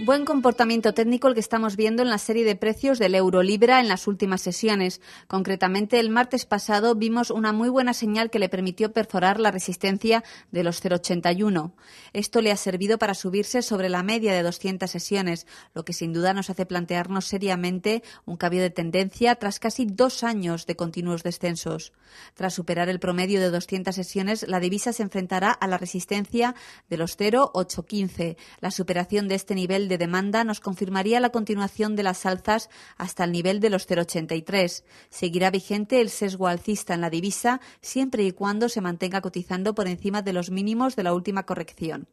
Buen comportamiento técnico el que estamos viendo en la serie de precios del euro-libra en las últimas sesiones. Concretamente, el martes pasado vimos una muy buena señal que le permitió perforar la resistencia de los 0,81. Esto le ha servido para subirse sobre la media de 200 sesiones, lo que sin duda nos hace plantearnos seriamente un cambio de tendencia tras casi dos años de continuos descensos. Tras superar el promedio de 200 sesiones, la divisa se enfrentará a la resistencia de los 0,815. La superación de este nivel de demanda nos confirmaría la continuación de las alzas hasta el nivel de los 0,83. Seguirá vigente el sesgo alcista en la divisa siempre y cuando se mantenga cotizando por encima de los mínimos de la última corrección.